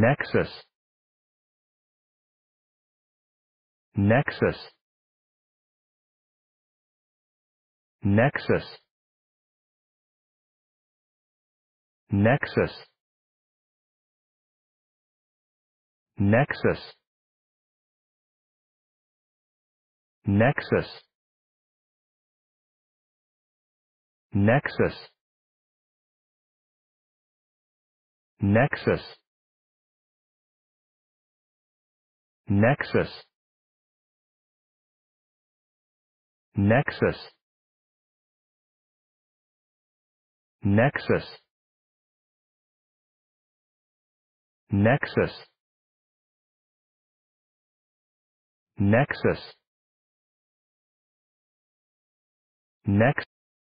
nexus nexus nexus nexus nexus nexus nexus nexus Nexus. Nexus. Nexus. Nexus. Nexus. Nexus.